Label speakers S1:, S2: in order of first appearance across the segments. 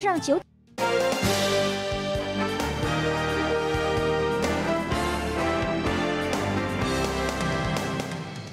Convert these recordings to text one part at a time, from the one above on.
S1: 让酒。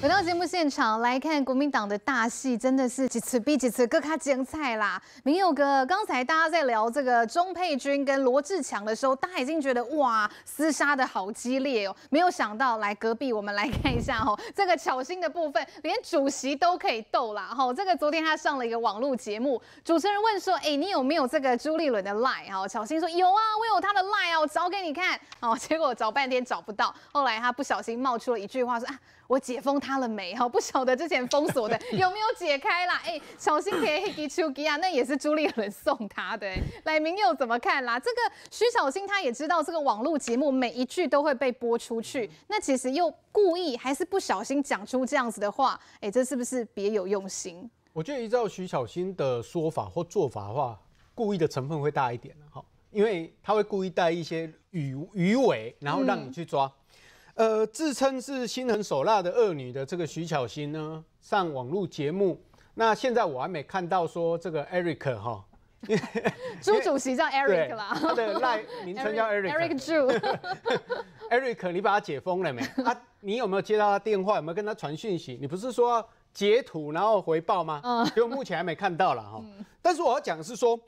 S1: 回到节目现场来看国民党的大戏，真的是几次比几次更加精彩啦！明佑哥，刚才大家在聊这个钟佩君跟罗志强的时候，大家已经觉得哇，厮杀的好激烈哦。没有想到来隔壁，我们来看一下哦，这个巧心的部分，连主席都可以斗啦！哈，这个昨天他上了一个网络节目，主持人问说：“哎，你有没有这个朱立伦的赖？”哈，巧心说：“有啊，我有他的赖啊，我找给你看。”哦，结果找半天找不到，后来他不小心冒出了一句话说：“啊，我解封他。”了没？哈，不晓得之前封锁的 有没有解开啦？哎，小心 h 一记出气啊！那也是朱立伦送他的。来，明佑怎么看啦？这个徐小新他也知道这个网络节目每一句都会被播出去，那其实又故意还是不小心讲出这样子的话？哎，这是不是别有用心？
S2: 我觉得依照徐小新的说法或做法的话，故意的成分会大一点呢，哈，因为他会故意带一些鱼鱼尾，然后让你去抓。呃，自称是心狠手辣的恶女的这个徐巧芯呢，上网络节目。那现在我还没看到说这个 Eric 哈，朱主席叫 Eric 吧？他的赖名称叫 Eric，Eric
S1: Zhu。
S2: Eric，你把他解封了没？啊，你有没有接到他电话？有没有跟他传讯息？你不是说截图然后回报吗？嗯，就目前还没看到了哈。但是我要讲的是说，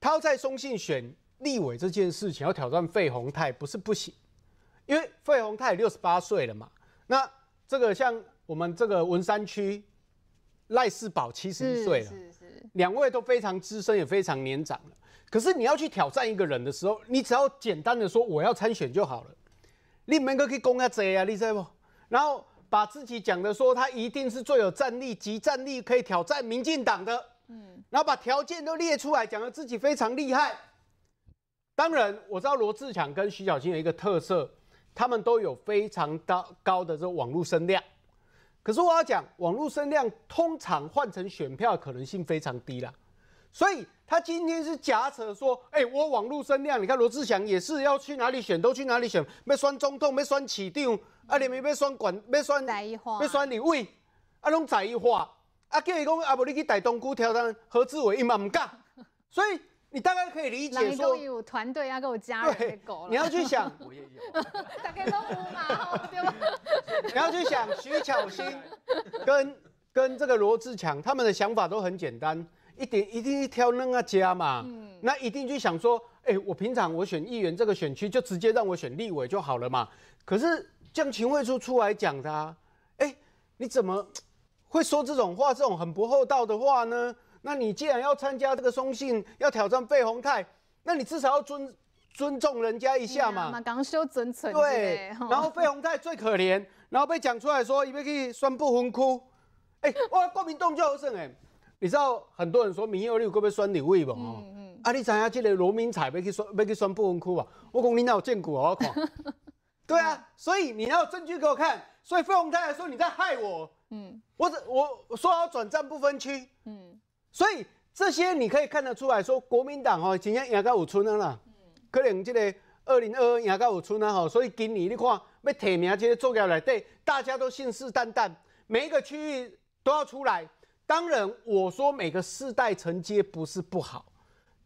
S2: 他要在松信选立委这件事情，要挑战费宏泰不是不行。因为费宏泰六十八岁了嘛，那这个像我们这个文山区赖世宝七十一岁了，两位都非常资深也非常年长了。可是你要去挑战一个人的时候，你只要简单的说我要参选就好了，你们可以攻他谁啊？知谁不？然后把自己讲的说他一定是最有战力集战力可以挑战民进党的，嗯，然后把条件都列出来，讲的自己非常厉害。当然我知道罗志强跟徐小青有一个特色。他们都有非常高高的这网络声量，可是我要讲，网络声量通常换成选票可能性非常低了，所以他今天是假扯说，哎，我网络声量，你看罗志祥也是要去哪里选都去哪里选，没选中统，没选起定，啊，你们没选管，没选没选你伟，啊，拢在化，啊，叫伊讲啊，无你去大东区挑战何志伟，伊嘛唔干，所以。你
S1: 大概可以理解说，有团队要给我加一狗你要去想，我也有，大概都五
S2: 嘛，对吧？你要去想徐巧芯 跟跟这个罗志强，他们的想法都很简单一点，一定挑那个家嘛。嗯、那一定去想说，哎，我平常我选议员这个选区，就直接让我选立委就好了嘛。可是这样秦惠珠出来讲的，啊，哎，你怎么会说这种话？这种很不厚道的话呢？那你既然要参加这个松信，要挑战费宏泰，那你至少要尊尊重人家一下嘛。嘛，
S1: 刚修尊崇。对，然后
S2: 费宏泰最可怜，然后被讲出来说，为要去宣布婚哭。哎，哇，国民动就有剩哎。你知道很多人说，民二六会不会酸牛胃不？嗯嗯。啊，你知影这个罗明彩要去酸，要去宣布婚窟吧？我讲你哪有见过？我靠。对啊，所以你要证据给我看。所以费宏泰还说你在害我。嗯。我我我说好转账不分区。嗯。所以这些你可以看得出来说，国民党哦，今年也该有春啦，可能这个二零二二也该有春啊，哈。所以今年你看，被提名这些重要来对，大家都信誓旦旦，每一个区域都要出来。当然，我说每个世代承接不是不好，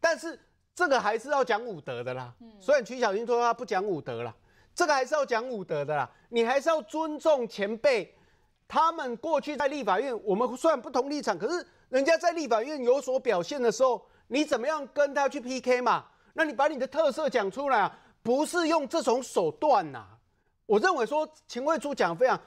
S2: 但是这个还是要讲武德的啦。所以曲小英说他不讲武德了，这个还是要讲武德的啦，你还是要尊重前辈。他们过去在立法院，我们虽然不同立场，可是人家在立法院有所表现的时候，你怎么样跟他去 PK 嘛？那你把你的特色讲出来，不是用这种手段呐。我认为说，秦惠珠讲非常，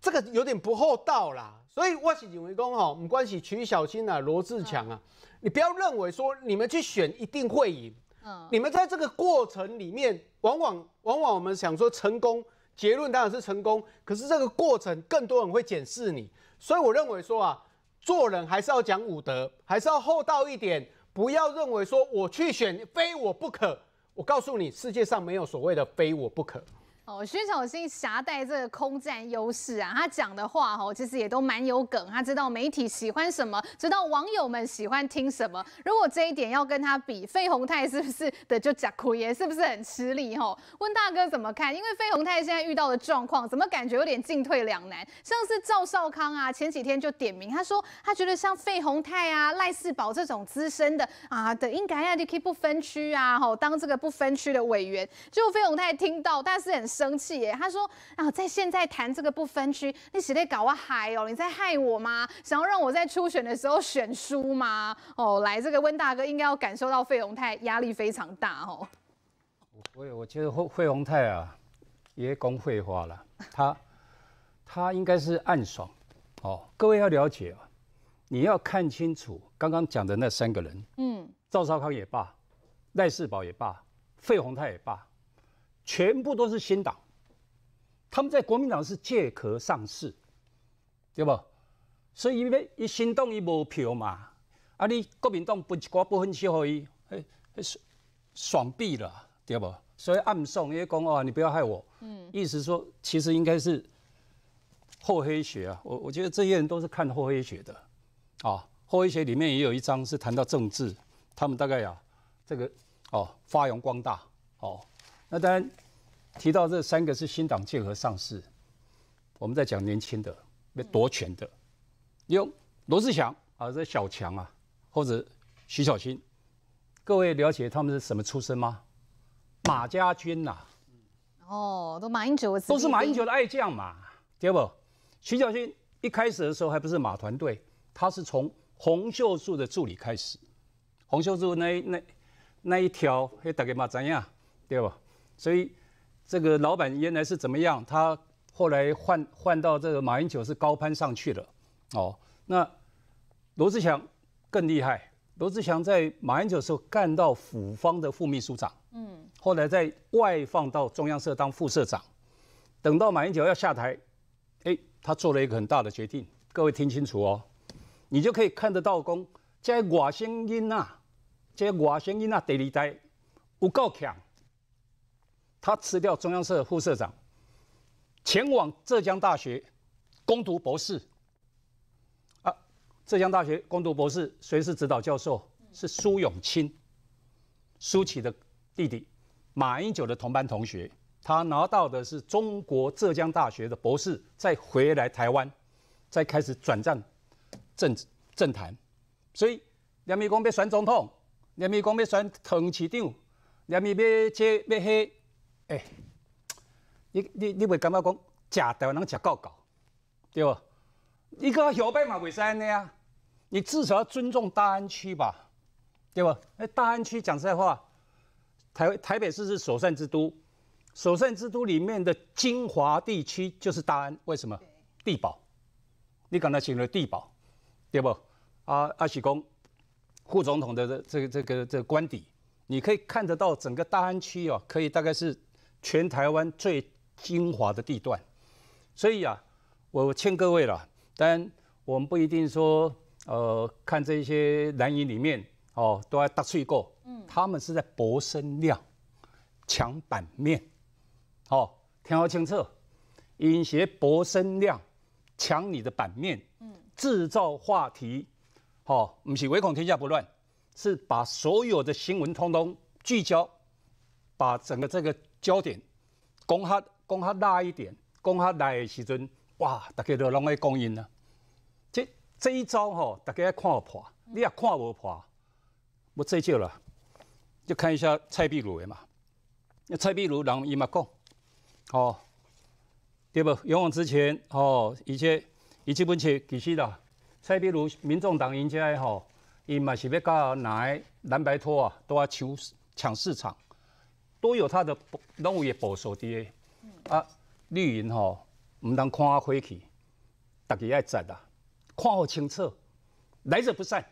S2: 这个有点不厚道啦。所以，我启金、维功哈，没关系，取小清啊，罗志强啊，你不要认为说你们去选一定会赢。嗯，你们在这个过程里面，往往往往我们想说成功。结论当然是成功，可是这个过程更多人会检视你，所以我认为说啊，做人还是要讲武德，还是要厚道一点，不要认为说我去选非我不可。我告诉你，世界上没有所谓的非我不可。
S1: 哦，徐小新挟带这个空战优势啊，他讲的话哦，其实也都蛮有梗。他知道媒体喜欢什么，知道网友们喜欢听什么。如果这一点要跟他比，费宏泰是不是的就假亏？是不是很吃力哦，问大哥怎么看？因为费宏泰现在遇到的状况，怎么感觉有点进退两难？像是赵少康啊，前几天就点名，他说他觉得像费宏泰啊、赖世宝这种资深的啊的，应该可以不分区啊，吼当这个不分区的委员。结果费宏泰听到，但是很。生气耶！他说啊，在现在谈这个不分区，你是在搞我嗨哦？你在害我吗？想要让我在初选的时候选输吗？哦，来，这个温大哥应该要感受到费宏泰压力非常大哦。
S3: 我我觉得费费鸿泰啊，也讲废话了。他他应该是暗爽哦。各位要了解啊，你要看清楚刚刚讲的那三个人，嗯，赵少康也罢，赖世宝也罢，费宏泰也罢。全部都是新党，他们在国民党是借壳上市，对不？所以因为一行动一摸票嘛，啊，你国民党不不不分适合伊，哎，爽毙了，对不？所以暗送，因为讲啊，你不要害我，嗯，意思说其实应该是厚黑学啊，我我觉得这些人都是看厚黑学的，啊，厚黑学里面也有一章是谈到政治，他们大概呀，这个哦发扬光大，哦。那当然，提到这三个是新党界和上市，我们在讲年轻的、被夺权的，有罗志祥啊，这小强啊，或者徐小新，各位了解他们是什么出身吗？马家军呐，
S1: 哦，都马英九，都是马英九的
S3: 爱将嘛，对不？徐小新一开始的时候还不是马团队，他是从洪秀柱的助理开始，洪秀柱那那那一条，大家嘛怎样，对不？所以，这个老板原来是怎么样？他后来换换到这个马英九是高攀上去了，哦。那罗志祥更厉害。罗志祥在马英九时候干到府方的副秘书长，嗯。后来在外放到中央社当副社长。等到马英九要下台，哎，他做了一个很大的决定。各位听清楚哦，你就可以看得到公这外省人呐，这外省人呐，第二代有够强。他辞掉中央社副社长，前往浙江大学攻读博士。啊，浙江大学攻读博士，谁是指导教授？是苏永清，苏琪的弟弟，马英九的同班同学。他拿到的是中国浙江大学的博士，再回来台湾，再开始转战政治政坛。所以，两咪攻别选总统，两咪攻别选藤旗长，两咪要接被黑。哎，你你你会感觉讲食台湾人食够够，对吧？你个小白嘛，尾使安尼啊！你至少要尊重大安区吧，对吧？哎，大安区讲实在话，台台北市是首善之都，首善之都里面的精华地区就是大安，为什么？地保，你刚才请了地保，对不？啊，阿喜公，副总统的这这个这个这个官邸，你可以看得到整个大安区哦，可以大概是。全台湾最精华的地段，所以啊，我劝各位了。当然，我们不一定说，呃，看这些蓝营里面哦，都要搭出一个，嗯，他们是在博声量、抢版面，哦，天好清澈，引邪博声量、抢你的版面，嗯，制造话题，哦，不是唯恐天下不乱，是把所有的新闻通通聚焦，把整个这个。焦点讲较讲较拉一点，讲较来的时候，哇，大家都拢爱讲因啦。这这一招吼，大家看有破，你也看无破，我最少啦，就看一下蔡壁如的嘛。那蔡壁如人伊嘛讲，吼，对不？勇往直前，吼，一切一切本钱其实啦，蔡壁如民众党人家吼，伊嘛是要搞哪？蓝白托啊，都要抢市场。都有它的拢有伊保守诶。啊，绿营吼毋通看啊，回去，逐个爱争啦，看好清楚，来者不善。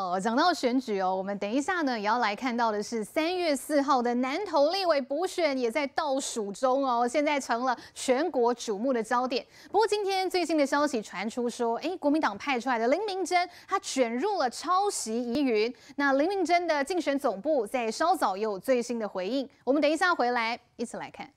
S1: 哦，讲到选举哦，我们等一下呢也要来看到的是三月四号的南投立委补选也在倒数中哦，现在成了全国瞩目的焦点。不过今天最新的消息传出说，哎，国民党派出来的林明珍他卷入了抄袭疑云。那林明珍的竞选总部在稍早也有最新的回应，我们等一下回来一起来看。